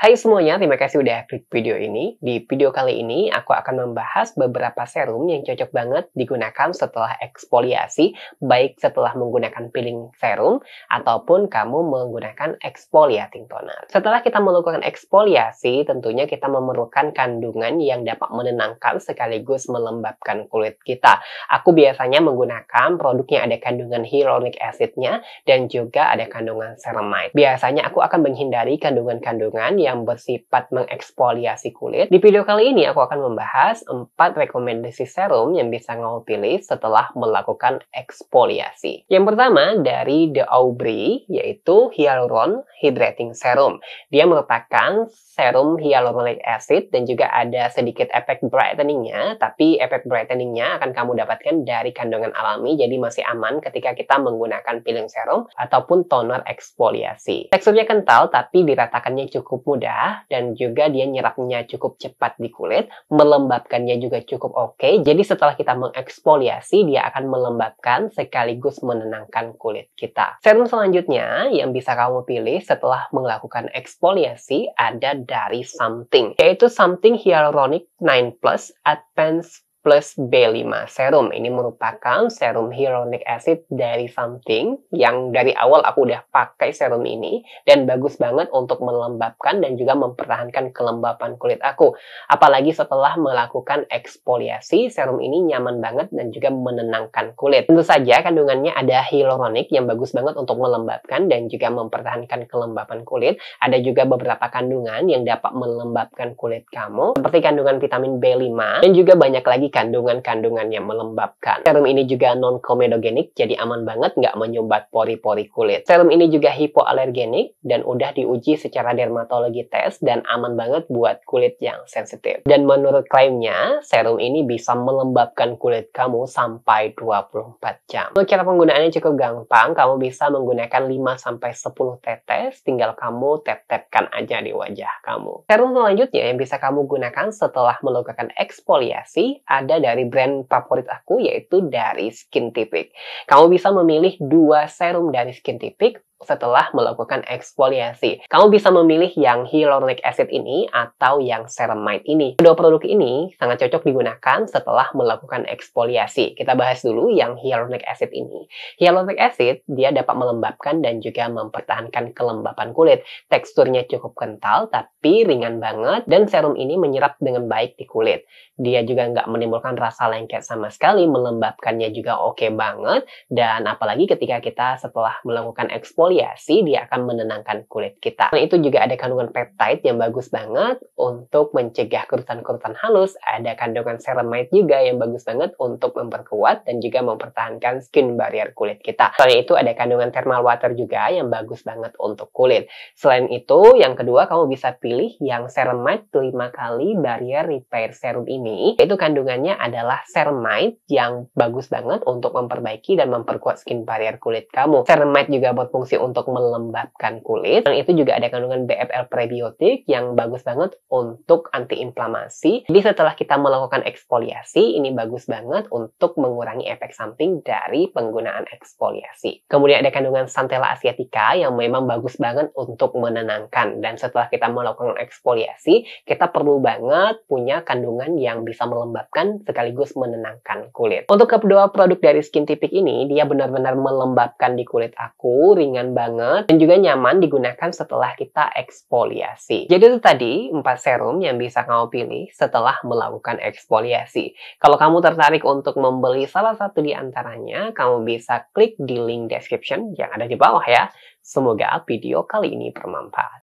Hai semuanya, terima kasih udah klik video ini. Di video kali ini, aku akan membahas beberapa serum yang cocok banget digunakan setelah eksfoliasi, baik setelah menggunakan peeling serum ataupun kamu menggunakan exfoliating toner. Setelah kita melakukan eksfoliasi, tentunya kita memerlukan kandungan yang dapat menenangkan sekaligus melembabkan kulit kita. Aku biasanya menggunakan produk yang ada kandungan hyaluronic acid-nya dan juga ada kandungan ceramide. Biasanya aku akan menghindari kandungan-kandungan yang yang bersifat mengeksfoliasi kulit. Di video kali ini aku akan membahas 4 rekomendasi serum yang bisa kamu pilih setelah melakukan eksfoliasi. Yang pertama dari The Aubrey yaitu Hyaluron Hydrating Serum. Dia merupakan serum hyaluronic acid dan juga ada sedikit efek brighteningnya, tapi efek brighteningnya akan kamu dapatkan dari kandungan alami jadi masih aman ketika kita menggunakan peeling serum ataupun toner eksfoliasi. Teksturnya kental tapi diratakannya cukup mudah mudah dan juga dia nyerapnya cukup cepat di kulit, melembabkannya juga cukup oke. Okay. Jadi setelah kita mengeksfoliasi, dia akan melembabkan sekaligus menenangkan kulit kita. Serum selanjutnya yang bisa kamu pilih setelah melakukan eksfoliasi ada dari Something, yaitu Something Hyaluronic 9 Plus Advanced plus B5 serum. Ini merupakan serum hyaluronic acid dari something yang dari awal aku udah pakai serum ini dan bagus banget untuk melembabkan dan juga mempertahankan kelembapan kulit aku. Apalagi setelah melakukan eksfoliasi, serum ini nyaman banget dan juga menenangkan kulit. Tentu saja kandungannya ada hyaluronic yang bagus banget untuk melembabkan dan juga mempertahankan kelembapan kulit. Ada juga beberapa kandungan yang dapat melembabkan kulit kamu seperti kandungan vitamin B5 dan juga banyak lagi kandungan-kandungannya melembabkan. Serum ini juga non comedogenic, jadi aman banget nggak menyumbat pori-pori kulit. Serum ini juga hipoalergenik dan udah diuji secara dermatologi tes dan aman banget buat kulit yang sensitif. Dan menurut klaimnya, serum ini bisa melembabkan kulit kamu sampai 24 jam. Untuk cara penggunaannya cukup gampang, kamu bisa menggunakan 5-10 tetes, tinggal kamu tetepkan aja di wajah kamu. Serum selanjutnya yang bisa kamu gunakan setelah melakukan eksfoliasi ada dari brand favorit aku yaitu dari Skin Tipik. Kamu bisa memilih dua serum dari Skin Tipik setelah melakukan eksfoliasi. Kamu bisa memilih yang hyaluronic acid ini atau yang ceramide ini. Kedua produk ini sangat cocok digunakan setelah melakukan eksfoliasi. Kita bahas dulu yang hyaluronic acid ini. Hyaluronic acid, dia dapat melembabkan dan juga mempertahankan kelembapan kulit. Teksturnya cukup kental, tapi ringan banget, dan serum ini menyerap dengan baik di kulit. Dia juga nggak menimbulkan rasa lengket sama sekali, melembabkannya juga oke okay banget, dan apalagi ketika kita setelah melakukan eksfoliasi, eksfoliasi dia akan menenangkan kulit kita. Nah, itu juga ada kandungan peptide yang bagus banget untuk mencegah kerutan-kerutan halus. Ada kandungan ceramide juga yang bagus banget untuk memperkuat dan juga mempertahankan skin barrier kulit kita. Selain itu ada kandungan thermal water juga yang bagus banget untuk kulit. Selain itu, yang kedua kamu bisa pilih yang ceramide 5 kali barrier repair serum ini. Itu kandungannya adalah ceramide yang bagus banget untuk memperbaiki dan memperkuat skin barrier kulit kamu. Ceramide juga buat berfungsi untuk melembabkan kulit. Dan itu juga ada kandungan BFL prebiotik yang bagus banget untuk antiinflamasi. Jadi setelah kita melakukan eksfoliasi, ini bagus banget untuk mengurangi efek samping dari penggunaan eksfoliasi. Kemudian ada kandungan Santella asiatica yang memang bagus banget untuk menenangkan. Dan setelah kita melakukan eksfoliasi, kita perlu banget punya kandungan yang bisa melembabkan sekaligus menenangkan kulit. Untuk kedua produk dari Skin Tipik ini, dia benar-benar melembabkan di kulit aku, ringan banget dan juga nyaman digunakan setelah kita eksfoliasi. Jadi itu tadi empat serum yang bisa kamu pilih setelah melakukan eksfoliasi. Kalau kamu tertarik untuk membeli salah satu di antaranya, kamu bisa klik di link description yang ada di bawah ya. Semoga video kali ini bermanfaat.